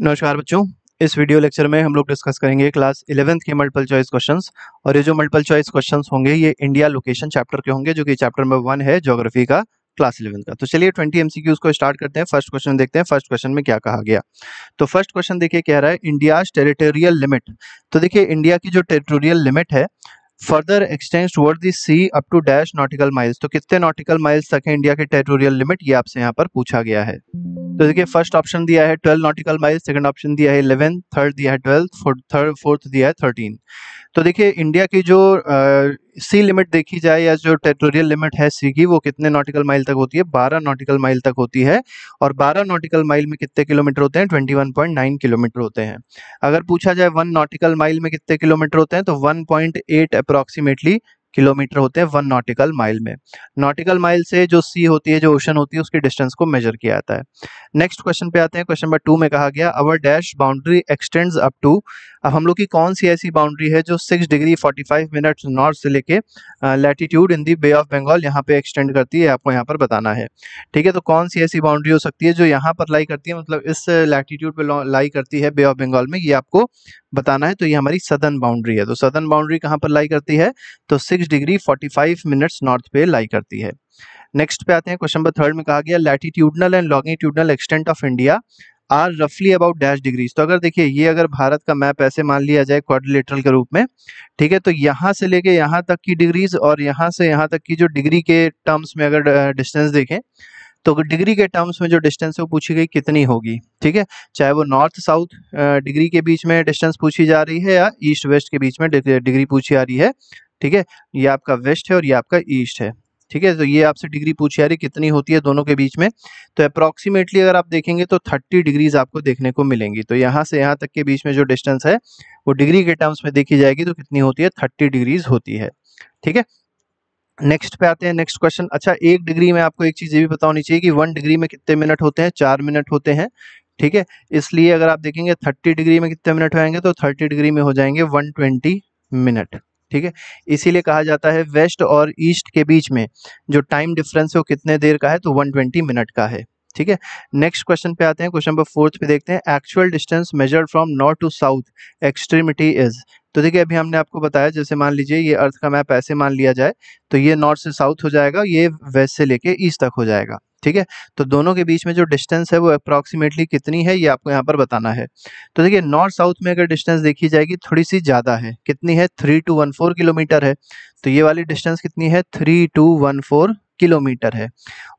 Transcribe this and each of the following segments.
नमस्कार बच्चों इस वीडियो लेक्चर में हम लोग डिस्कस करेंगे क्लास इलेवेंथ के मल्टीपल चॉइस क्वेश्चंस और ये जो मल्टीपल चॉइस क्वेश्चंस होंगे ये इंडिया लोकेशन चैप्टर के होंगे जो कि चैप्टर नंबर वन है ज्योग्राफी का क्लास इलेवन का तो चलिए ट्वेंटी एम को स्टार्ट करते हैं फर्स्ट क्वेश्चन देखते हैं फर्स्ट क्वेश्चन में क्या कहा गया तो फर्स्ट क्वेश्चन देखिए कह रहा है इंडिया टेरिटोरियल लिमिट तो देखिए इंडिया की जो टेरिटोरियल लिमिट है further extend toward the sea up to dash nautical miles तो कितने नॉटिकल माइल्स तक है इंडिया के टेरिटोरियल लिमिट ये आपसे यहाँ पर पूछा गया है तो देखिए फर्स्ट ऑप्शन दिया है twelve nautical mile second option दिया है इलेवन थर्ड दिया है ट्वेल्थ थर्ड फोर्थ दिया है थर्टीन तो देखिए इंडिया की जो सी लिमिट देखी जाए या जो टेरिटोरियल लिमिट है सी की वो कितने नॉटिकल माइल तक होती है बारह नॉटिकल माइल तक होती है और बारह नॉटिकल माइल में कितने किलोमीटर होते हैं नाइन किलोमीटर होते हैं अगर पूछा जाए वन नॉटिकल माइल में कितने किलोमीटर होते हैं तो वन एट अप्रोक्सीमेटली किलोमीटर होते हैं वन नॉटिकल माइल में नॉटिकल माइल से जो सी होती है जो ओशन होती है उसकी डिस्टेंस को मेजर किया जाता है नेक्स्ट क्वेश्चन पे आते हैं क्वेश्चन नंबर टू में कहा गया our dash boundary extends up to अब हम लोग की कौन सी ऐसी बाउंड्री है जो six degree forty five minute north से लेके latitude in the bay of Bengal यहाँ पे एक्सटेंड करती है आपको यहाँ पर बताना है ठीक है तो कौन सी ऐसी बाउंड्री हो सकती है जो यहाँ पर लाई करती है मतलब इस लैटीट्यूड पे लाई करती है बे ऑफ बंगाल में ये आपको बताना है तो ये हमारी सदन बाउंड्री है तो सदन बाउंड्री कहाँ पर लाई करती है तो six degree forty five minutes north पे लाई करती है नेक्स्ट पे आते हैं क्वेश्चन नंबर थर्ड में कहा गया latitudinal and longitudinal extent of India are रफली अबाउट डैश डिग्रीज तो अगर देखिए ये अगर भारत का मैप ऐसे मान लिया जाए क्वाड्रिलेटरल के रूप में ठीक है तो यहाँ से लेके यहाँ तक की डिग्रीज और यहाँ से यहाँ तक की जो डिग्री के टर्म्स में अगर डिस्टेंस देखें तो डिग्री के टर्म्स में जो डिस्टेंस है वो पूछी गई कितनी होगी ठीक है चाहे वो नॉर्थ साउथ डिग्री के बीच में डिस्टेंस पूछी जा रही है या ईस्ट वेस्ट के बीच में डिग्री पूछी आ रही है ठीक है ये आपका वेस्ट है और ये आपका ईस्ट है ठीक है तो ये आपसे डिग्री पूछी जा रही कितनी होती है दोनों के बीच में तो अप्रॉक्सीमेटली अगर आप देखेंगे तो 30 डिग्रीज आपको देखने को मिलेंगी तो यहाँ से यहाँ तक के बीच में जो डिस्टेंस है वो डिग्री के टर्म्स में देखी जाएगी तो कितनी होती है थर्टी डिग्रीज होती है ठीक है नेक्स्ट पे आते हैं नेक्स्ट क्वेश्चन अच्छा एक डिग्री में आपको एक चीज़ ये भी पता होनी चाहिए कि वन डिग्री में कितने मिनट होते हैं चार मिनट होते हैं ठीक है इसलिए अगर आप देखेंगे थर्टी डिग्री में कितने मिनट होएंगे तो थर्टी डिग्री में हो जाएंगे वन ट्वेंटी मिनट ठीक है इसीलिए कहा जाता है वेस्ट और ईस्ट के बीच में जो टाइम डिफरेंस है वो कितने देर का है तो 120 मिनट का है ठीक है नेक्स्ट क्वेश्चन पे आते हैं क्वेश्चन नंबर फोर्थ पे देखते हैं actual distance measured from north to south extremity is तो देखिए अभी हमने आपको बताया जैसे मान लीजिए ये अर्थ का मैप ऐसे मान लिया जाए तो ये नॉर्थ से साउथ हो जाएगा ये वेस्ट से लेके ईस्ट तक हो जाएगा ठीक है तो दोनों के बीच में जो डिस्टेंस है वो अप्रॉक्सीमेटली कितनी है ये आपको यहाँ पर बताना है तो देखिए नॉर्थ साउथ में अगर डिस्टेंस देखी जाएगी थोड़ी सी ज़्यादा है कितनी है three two one four kilometre है तो ये वाली डिस्टेंस कितनी है three two one four kilometre है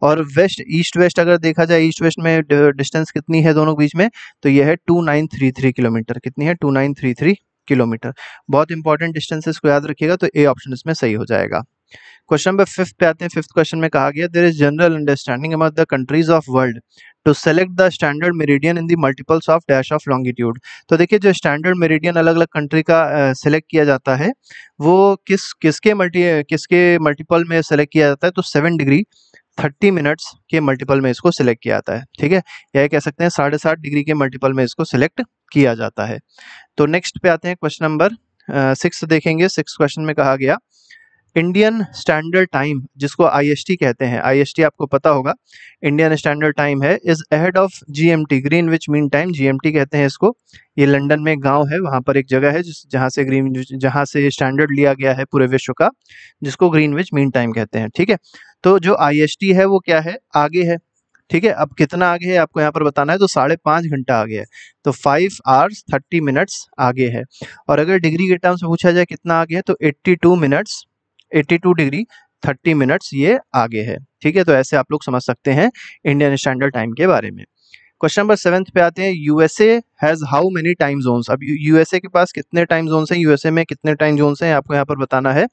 और वेस्ट ईस्ट वेस्ट अगर देखा जाए ईस्ट वेस्ट में डिस्टेंस कितनी है दोनों के बीच में तो यह है two nine three three kilometre कितनी है two nine three three kilometre बहुत इंपॉर्टेंट डिस्टेंसेस को याद रखिएगा तो ए ऑप्शन इसमें सही हो जाएगा क्वेश्चन नंबर फिफ्थ पे आते हैं फिफ्थ क्वेश्चन में कहा गया there is general understanding among the countries of world to select the standard meridian in the multiples of dash of longitude तो देखिए जो स्टैंडर्ड मेरिडियन अलग अलग कंट्री का सेलेक्ट uh, किया जाता है वो किस किसके मल्टी किसके मल्टीपल में सेलेक्ट किया जाता है तो सेवन डिग्री थर्टी मिनट्स के मल्टीपल में इसको सिलेक्ट किया जाता है ठीक है या कह सकते हैं साढ़े सात डिग्री के मल्टीपल में इसको सिलेक्ट किया जाता है तो नेक्स्ट पे आते हैं क्वेश्चन नंबर सिक्स देखेंगे सिक्स क्वेश्चन में कहा गया इंडियन स्टैंडर्ड टाइम जिसको आई कहते हैं आई आपको पता होगा इंडियन स्टैंडर्ड टाइम है is ahead of G M T Greenwich mean time जी कहते हैं इसको ये लंदन में गांव है वहां पर एक जगह है जहां से ग्रीन जहां से स्टैंडर्ड लिया गया है पूरे विश्व का जिसको ग्रीन विच मीन टाइम कहते हैं ठीक है तो जो आई है वो क्या है आगे है ठीक है अब कितना आगे है आपको यहाँ पर बताना है तो साढ़े पाँच घंटा आगे है तो फाइव आवर्स थर्टी मिनट्स आगे है और अगर डिग्री के टर्म से पूछा जाए कितना आगे है तो एट्टी टू मिनट्स 82 डिग्री 30 मिनट्स ये आगे है ठीक है तो ऐसे आप लोग समझ सकते हैं इंडियन स्टैंडर्ड टाइम के बारे में क्वेश्चन नंबर सेवेंथ पे आते हैं USA has how many time zones अब यूएसए के पास कितने टाइम जोन्स हैं यूएसए में कितने टाइम जोन्स हैं आपको यहाँ पर बताना है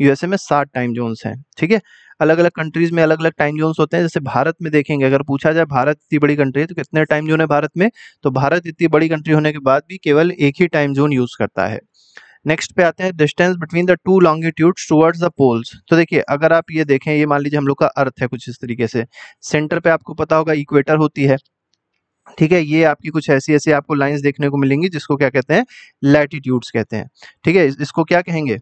यूएसए में सात टाइम जोन्स हैं ठीक है अलग अलग कंट्रीज में अलग अलग टाइम जोन्स होते हैं जैसे भारत में देखेंगे अगर पूछा जाए भारत इतनी बड़ी कंट्री है तो कितने टाइम जोन है भारत में तो भारत इतनी बड़ी कंट्री होने के बाद भी केवल एक ही टाइम जोन यूज करता है नेक्स्ट पे आते हैं distance between the two longitude towards the poles तो देखिए अगर आप ये देखें ये मान लीजिए हम लोग का अर्थ है कुछ इस तरीके से सेंटर पे आपको पता होगा इक्वेटर होती है ठीक है ये आपकी कुछ ऐसी ऐसी आपको लाइंस देखने को मिलेंगी जिसको क्या कहते हैं लैटीट्यूड्स कहते हैं ठीक है इसको क्या कहेंगे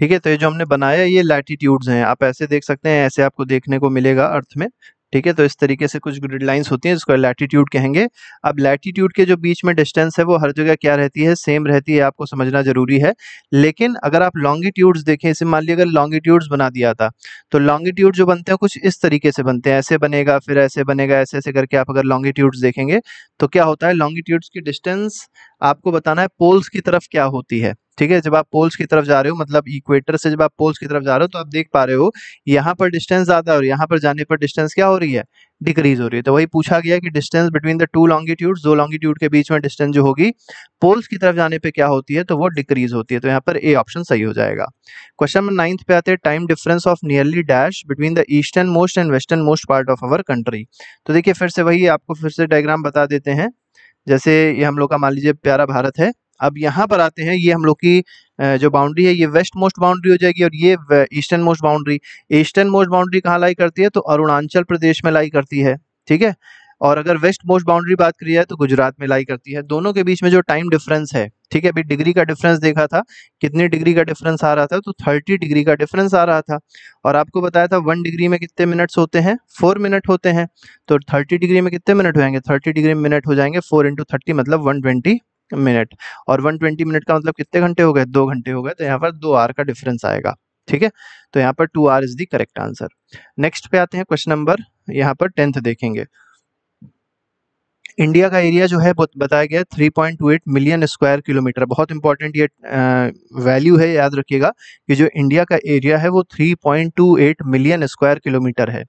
ठीक है तो ये जो हमने बनाया ये लैटीट्यूड्स हैं आप ऐसे देख सकते हैं ऐसे आपको देखने को मिलेगा अर्थ में ठीक है तो इस तरीके से कुछ ग्रिड लाइन्स होती हैं जिसको लैटीट्यूड कहेंगे अब लैटीट्यूड के जो बीच में डिस्टेंस है वो हर जगह क्या रहती है सेम रहती है आपको समझना जरूरी है लेकिन अगर आप लॉन्गिट्यूड्स देखें इसे मान लीजिए अगर लॉन्गिट्यूड्स बना दिया था तो लॉन्गिट्यूड जो बनते हैं कुछ इस तरीके से बनते हैं ऐसे बनेगा फिर ऐसे बनेगा ऐसे ऐसे करके आप अगर लॉन्गिट्यूड्स देखेंगे तो क्या होता है लॉन्गिट्यूड्स की डिस्टेंस आपको बताना है पोल्स की तरफ क्या होती है ठीक है जब आप पोल्स की तरफ जा रहे हो मतलब इक्वेटर से जब आप पोल्स की तरफ जा रहे हो तो आप देख पा रहे हो यहाँ पर डिस्टेंस ज्यादा और यहाँ पर जाने पर डिस्टेंस क्या हो रही है डिक्रीज हो रही है तो वही पूछा गया कि distance between the two longitude दो लॉन्गिट्यूड के बीच में डिस्टेंस जो होगी पोल्स की तरफ जाने पे क्या होती है तो वो डिक्रीज होती है तो यहाँ पर ए ऑप्शन सही हो जाएगा क्वेश्चन नंबर नाइन्थ पे आते हैं time difference of nearly dash between the eastern most and western most part of our country तो देखिए फिर से वही आपको फिर से डायग्राम बता देते हैं जैसे ये हम लोग का मान लीजिए प्यारा भारत है अब यहाँ पर आते हैं ये हम लोग की जो बाउंड्री है ये वेस्ट मोस्ट बाउंड्री हो जाएगी और ये eastern most boundary eastern most boundary कहाँ लाई करती है तो अरुणाचल प्रदेश में लाई करती है ठीक है और अगर वेस्ट मोस्ट बाउंड्री बात करी जाए तो गुजरात में लाई करती है दोनों के बीच में जो टाइम डिफरेंस है ठीक है अभी डिग्री का डिफरेंस देखा था कितनी डिग्री का डिफरेंस आ रहा था तो थर्टी डिग्री का डिफरेंस आ रहा था और आपको बताया था वन डिग्री में कितने मिनट्स होते हैं फोर मिनट होते हैं तो थर्टी डिग्री में कितने मिनट हो जाएंगे थर्टी डिग्री में मिनट हो जाएंगे फोर इंटू थर्टी मतलब वन ट्वेंटी मिनट और 120 मिनट का मतलब कितने घंटे हो गए दो घंटे हो गए तो यहाँ पर दो आर का डिफरेंस आएगा ठीक है तो यहाँ पर two R is the correct answer next पे आते हैं क्वेश्चन नंबर यहाँ पर टेंथ देखेंगे इंडिया का एरिया जो है बताया गया three point two eight million square kilometre बहुत इंपॉर्टेंट ये वैल्यू है याद रखिएगा कि जो इंडिया का एरिया है वो three point two eight million square kilometre है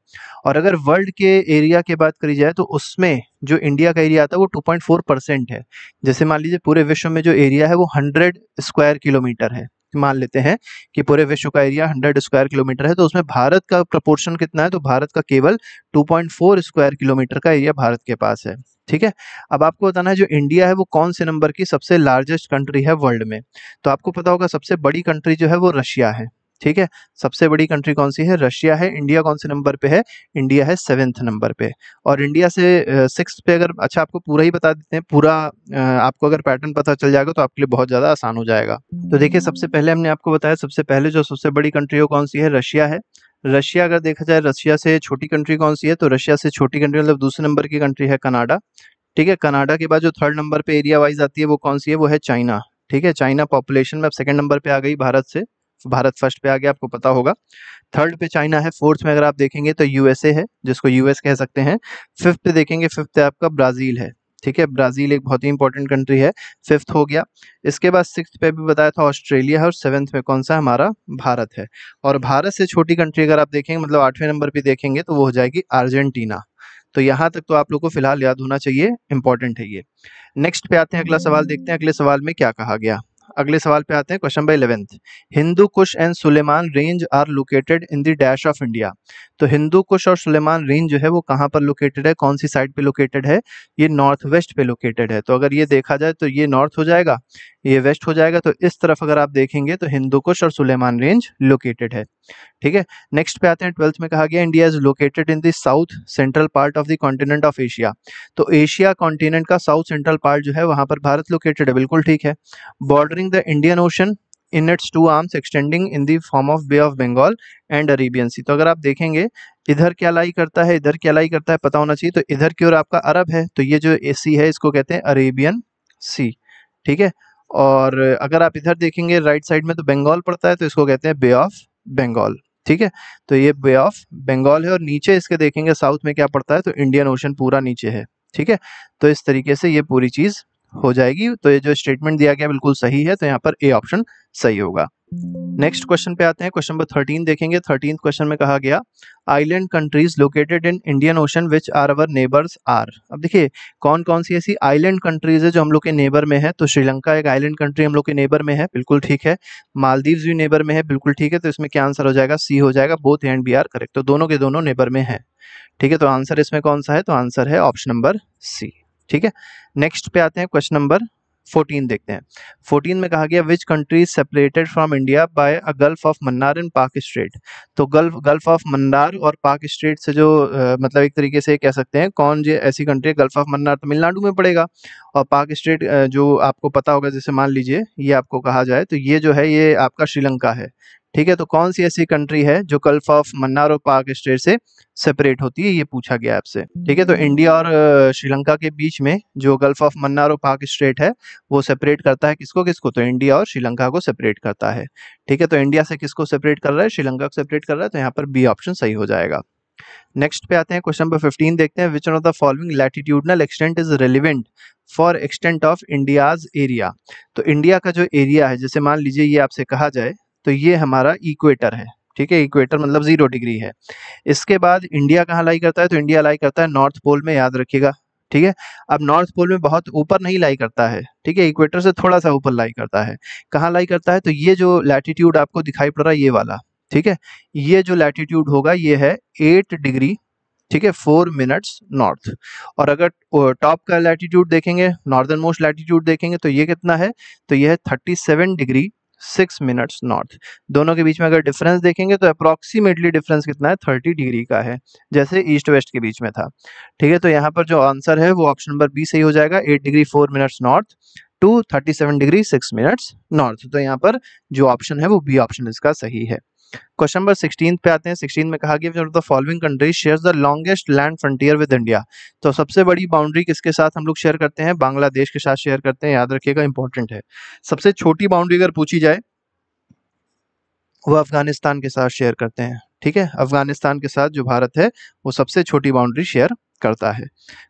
और अगर वर्ल्ड के एरिया की बात करी जाए तो उसमें जो इंडिया का एरिया आता है वो टू पॉइंट फोर परसेंट है जैसे मान लीजिए पूरे विश्व में जो एरिया है वो हंड्रेड स्क्वायर किलोमीटर है मान लेते हैं कि पूरे विश्व का एरिया हंड्रेड स्क्वायर किलोमीटर है तो उसमें भारत का प्रपोर्शन कितना है तो भारत का केवल 2.4 स्क्वायर किलोमीटर का एरिया भारत के पास है ठीक है अब आपको बताना है जो इंडिया है वो कौन से नंबर की सबसे लार्जेस्ट कंट्री है वर्ल्ड में तो आपको पता होगा सबसे बड़ी कंट्री जो है वो रशिया है ठीक है सबसे बड़ी कंट्री कौन सी है रशिया है इंडिया कौन से नंबर पे है इंडिया है सेवेंथ नंबर पे और इंडिया से सिक्स पे अगर अच्छा आपको पूरा ही बता देते हैं पूरा आपको अगर पैटर्न पता चल जाएगा तो आपके लिए बहुत ज़्यादा आसान हो जाएगा तो देखिए सबसे पहले हमने आपको बताया सबसे पहले जो सबसे बड़ी कंट्री हो कौन सी है रशिया है रशिया अगर देखा जाए रशिया से छोटी कंट्री कौन सी है तो रशिया से छोटी कंट्री मतलब दूसरे नंबर की कंट्री है कनाडा ठीक है कनाडा के बाद जो थर्ड नंबर पे एरिया वाइज आती है वो कौन सी है वो है चाइना ठीक है चाइना पॉपुलेशन में अब सेकंड नंबर पे आ गई भारत से भारत फर्स्ट पे आ गया आपको पता होगा थर्ड पे चाइना है फोर्थ में अगर आप देखेंगे तो यूएसए है जिसको यूएस कह सकते हैं फिफ्थ पे देखेंगे फिफ्थ पे आपका ब्राज़ील है ठीक है ब्राज़ील एक बहुत ही इंपॉर्टेंट कंट्री है फिफ्थ हो गया इसके बाद सिक्स पे भी बताया था ऑस्ट्रेलिया है और सेवन्थ में कौन सा हमारा भारत है और भारत से छोटी कंट्री अगर आप देखेंगे मतलब आठवें नंबर पर देखेंगे तो वो हो जाएगी अर्जेंटीना तो यहाँ तक तो आप लोग को फिलहाल याद होना चाहिए इंपॉर्टेंट है ये नेक्स्ट पे आते हैं अगला सवाल देखते हैं अगले सवाल में क्या कहा गया अगले सवाल पे आते हैं question number eleventh Hindu Kush and Sulaiman range are located in the dash of India तो हिंदू कुश और सुलेमान रेंज जो है वो कहाँ पर लोकेटेड है कौन सी साइड पे लोकेटेड है ये नॉर्थ वेस्ट पे लोकेटेड है तो अगर ये देखा जाए तो ये नॉर्थ हो जाएगा ये वेस्ट हो जाएगा तो इस तरफ अगर आप देखेंगे तो हिंदू कुश और सुलेमान रेंज लोकेटेड है ठीक है नेक्स्ट पे आते हैं ट्वेल्थ में कहा गया India is located in the south central part of the continent of Asia तो एशिया कॉन्टिनेंट का साउथ सेंट्रल पार्ट जो है वहां पर भारत लोकेटेड है बिल्कुल ठीक है bordering the Indian Ocean in its two arms extending in the form of bay of Bengal and Arabian Sea तो अगर आप देखेंगे इधर क्या लाई करता है इधर क्या लाई करता है पता होना चाहिए तो इधर की ओर आपका अरब है तो ये जो सी है इसको कहते हैं अरेबियन सी ठीक है और अगर आप इधर देखेंगे राइट साइड में तो बंगाल पड़ता है तो इसको कहते हैं बे ऑफ बंगाल ठीक है तो ये बे ऑफ बंगाल है और नीचे इसके देखेंगे साउथ में क्या पड़ता है तो इंडियन ओशन पूरा नीचे है ठीक है तो इस तरीके से ये पूरी चीज़ हो जाएगी तो ये जो स्टेटमेंट दिया गया बिल्कुल सही है तो यहाँ पर ए ऑप्शन सही होगा नेक्स्ट क्वेश्चन पे आते हैं क्वेश्चन नंबर थर्टीन देखेंगे थर्टीन क्वेश्चन में कहा गया island countries located in Indian Ocean which are our neighbours are अब देखिए कौन कौन सी ऐसी आइलैंड कंट्रीज है जो हम लोग के नेबर में है तो श्रीलंका एक आइलैंड कंट्री हम लोग के नेबर में है बिल्कुल ठीक है मालदीव भी नेबर में है बिल्कुल ठीक है तो इसमें क्या आंसर हो जाएगा सी हो जाएगा both and B are correct तो दोनों के दोनों नेबर में है ठीक है तो आंसर इसमें कौन सा है तो आंसर है ऑप्शन नंबर सी ठीक है नेक्स्ट पे आते हैं क्वेश्चन नंबर 14 देखते हैं 14 में कहा गया which country separated from India by a gulf of Mannar and Palk strait तो गल्फ गल्फ ऑफ मन्नार और पाक स्ट्रेट से जो आ, मतलब एक तरीके से कह सकते हैं कौन जो ऐसी कंट्री है गल्फ ऑफ मन्नार तमिलनाडु में पड़ेगा और पाक स्ट्रेट जो आपको पता होगा जैसे मान लीजिए ये आपको कहा जाए तो ये जो है ये आपका श्रीलंका है ठीक है तो कौन सी ऐसी कंट्री है जो गल्फ ऑफ मन्नार और पाक स्टेट से सेपरेट होती है ये पूछा गया आपसे ठीक है तो इंडिया hmm. और श्रीलंका के बीच में जो गल्फ ऑफ मन्नार और पाक स्टेट है वो सेपरेट करता है किसको किसको तो इंडिया और श्रीलंका को सेपरेट करता है ठीक है तो इंडिया से किसको सेपरेट कर रहा है श्रीलंका को सेपरेट कर रहा है तो यहाँ पर बी ऑप्शन सही हो जाएगा नेक्स्ट पे आते हैं क्वेश्चन नंबर फिफ्टीन देखते हैं which one of the following latitudinal extent is relevant for extent of India's area तो इंडिया का जो एरिया है जैसे मान लीजिए ये आपसे कहा जाए तो ये हमारा इक्वेटर है ठीक है इक्वेटर मतलब जीरो डिग्री है इसके बाद इंडिया कहाँ लाई करता है तो इंडिया लाई करता है नॉर्थ पोल में याद रखिएगा ठीक है अब नॉर्थ पोल में बहुत ऊपर नहीं लाई करता है ठीक है इक्वेटर से थोड़ा सा ऊपर लाई करता है कहाँ लाई करता है तो ये जो लैटिट्यूड आपको दिखाई पड़ रहा है ये वाला ठीक है ये जो लैटिट्यूड होगा ये है एट डिग्री ठीक है फोर मिनट्स नॉर्थ और अगर टॉप का लैटिट्यूड देखेंगे नॉर्दर्न मोस्ट लैटिट्यूड देखेंगे तो ये कितना है तो ये है thirty seven degree six minutes north दोनों के बीच में अगर डिफरेंस देखेंगे तो अप्रॉक्सीमेटली डिफरेंस कितना है थर्टी डिग्री का है जैसे ईस्ट वेस्ट के बीच में था ठीक है तो यहाँ पर जो आंसर है वो ऑप्शन नंबर बी सही हो जाएगा eight degree four minutes north to thirty seven degree six minutes north तो यहाँ पर जो ऑप्शन है वो बी ऑप्शन इसका सही है क्वेश्चन नंबर सिक्सटीन पे आते हैं सिक्सटीन में कहा गया the following countries share the longest land frontier with India तो सबसे बड़ी बाउंड्री किसके साथ हम लोग शेयर करते हैं बांग्लादेश के साथ शेयर करते हैं याद रखिएगा इंपॉर्टेंट है सबसे छोटी बाउंड्री अगर पूछी जाए वह अफगानिस्तान के साथ शेयर करते हैं ठीक है अफगानिस्तान के साथ जो भारत है वो सबसे छोटी बाउंड्री शेयर करता है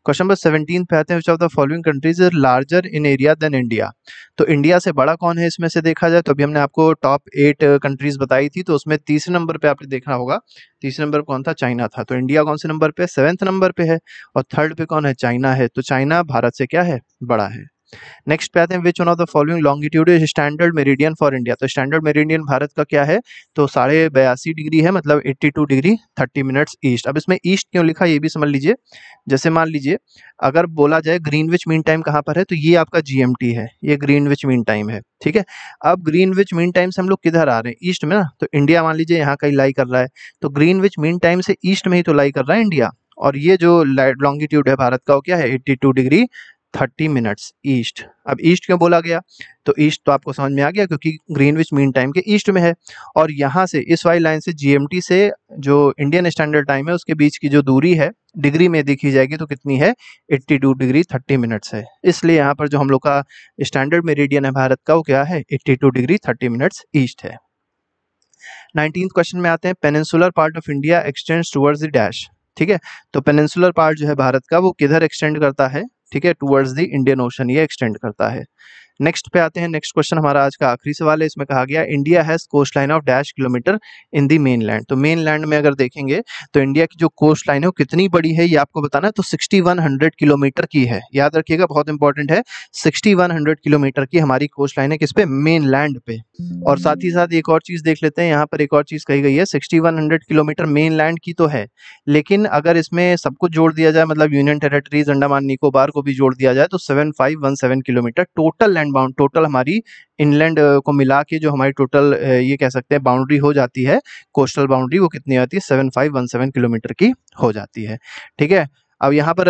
क्वेश्चन नंबर सेवनटीन पे आते हैं which of the following countries is larger in area than India तो इंडिया से बड़ा कौन है इसमें से देखा जाए तो अभी हमने आपको टॉप एट कंट्रीज बताई थी तो उसमें तीसरे नंबर पे आपने देखना होगा तीसरे नंबर कौन था चाइना था तो इंडिया कौन से नंबर पे सेवेंथ नंबर पे है और थर्ड पे कौन है चाइना है तो चाइना भारत से क्या है बड़ा है नेक्स्ट पे आते हैं which one of the following longitude is standard meridian for India तो स्टैंडर्ड मेरिडियन भारत का क्या है तो साढ़े बयासी डिग्री है मतलब 82 डिग्री 30 मिनट्स ईस्ट अब इसमें ईस्ट क्यों लिखा ये भी समझ लीजिए जैसे मान लीजिए अगर बोला जाए ग्रीन विच मीन टाइम कहाँ पर है तो ये आपका जी है ये ग्रीन विच मीन टाइम है ठीक है अब ग्रीन विच मीन टाइम से हम लोग किधर आ रहे हैं ईस्ट में ना तो इंडिया मान लीजिए यहाँ कहीं लाई कर रहा है तो ग्रीन विच मीन टाइम से ईस्ट में ही तो लाई कर रहा है इंडिया और ये जो लॉन्गिट्यूड है भारत का वो क्या है 82 डिग्री थर्टी मिनट्स ईस्ट अब ईस्ट क्यों बोला गया तो ईस्ट तो आपको समझ में आ गया क्योंकि ग्रीनविच मीन टाइम के ईस्ट में है और यहाँ से इस वाई लाइन से जीएमटी से जो इंडियन स्टैंडर्ड टाइम है उसके बीच की जो दूरी है डिग्री में देखी जाएगी तो कितनी है 82 डिग्री 30 मिनट्स है इसलिए यहाँ पर जो हम लोग का स्टैंडर्ड मेरिडियन है भारत का वो क्या है two degree thirty minutes east है नाइनटीन क्वेश्चन में आते हैं peninsular part of India extends towards the dash ठीक है तो पेनिनसुलर पार्ट जो है भारत का वो किधर एक्सटेंड करता है ठीक है टूवर्ड्स द इंडियन ओशन ये एक्सटेंड करता है नेक्स्ट पे आते हैं नेक्स्ट क्वेश्चन हमारा आज का आखिरी सवाल है इसमें कहा गया India has coast line of dash kilometre in the main land तो मेन लैंड में अगर देखेंगे तो इंडिया की जो कोस्ट लाइन है वो कितनी बड़ी है ये आपको बताना है तो 6100 किलोमीटर की है याद रखिएगा बहुत इंपॉर्टेंट है 6100 किलोमीटर की हमारी कोस्ट लाइन है किस पे मेन लैंड पे और साथ ही साथ एक और चीज़ देख लेते हैं यहाँ पर एक और चीज़ कही गई है सिक्सटी किलोमीटर मेन लैंड की तो है लेकिन अगर इसमें सब कुछ जोड़ दिया जाए मतलब यूनियन टेरेटरीज अंडमान निकोबार को भी जोड़ दिया जाए तो seven kilometre total land and bound total हमारी इनलैंड को मिला के जो हमारी टोटल ये कह सकते हैं बाउंड्री हो जाती है कोस्टल बाउंड्री वो कितनी आती है seven five one seven kilometre की हो जाती है ठीक है अब यहाँ पर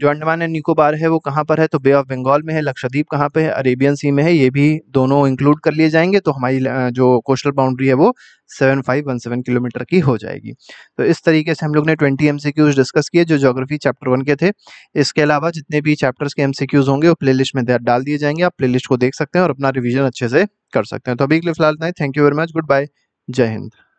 जो अंडमान एंड निकोबार है वो कहाँ पर है तो बे ऑफ बंगाल में है लक्षद्वीप कहाँ पे है अरेबियन सी में है ये भी दोनों इंक्लूड कर लिए जाएंगे तो हमारी जो कोस्टल बाउंड्री है वो 7517 किलोमीटर की हो जाएगी तो इस तरीके से हम लोग ने 20 एम डिस्कस किए जो जोग्राफी चैप्टर वन के थे इसके अलावा जितने भी चैप्टर्स के एम होंगे वो प्ले में डाल दिए जाएंगे आप प्ले को देख सकते हैं और अपना रिविजन अच्छे से कर सकते हैं तो अभी के लिए फिलहाल thank you very much good bye जय हिंद